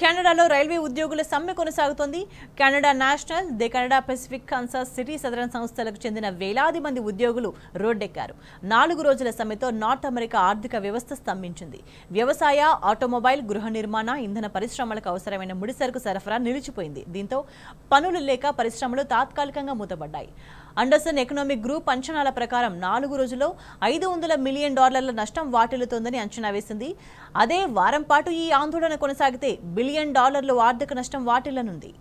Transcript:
కెనడాలో రైల్వే ఉద్యోగుల సమ్మె కొనసాగుతోంది Canada National the Canada Pacific Kansas City Southern సంస్థలకు చెందిన వేలాది మంది ఉద్యోగులు రోడ్డెక్కారు నాలుగు రోజుల సమ్మెతో నార్త్ అమెరికా ఆర్థిక వ్యవస్థ స్తంభించింది వ్యవసాయ ఆటోమొబైల్ గృహ నిర్మాణ ఇంధన పరిశ్రమలకు అవసరమైన ముడిసరుకు సరఫరా నిలిచిపోయింది దీంతో పనులు లేక పరిశ్రమలు తాత్కాలికంగా మూతపడ్డాయి అండర్సన్ ఎకనామిక్ గ్రూప్ అంచనాల ప్రకారం నాలుగు రోజుల్లో ఐదు వందల మిలియన్ డాలర్ల నష్టం వాటిల్లుతోందని అంచనా వేసింది అదే వారం పాటు ఈ ఆందోళన కొనసాగితే బిలియన్ బిలియన్ డాలర్లు ఆర్థిక నష్టం వాటిల్లనుంది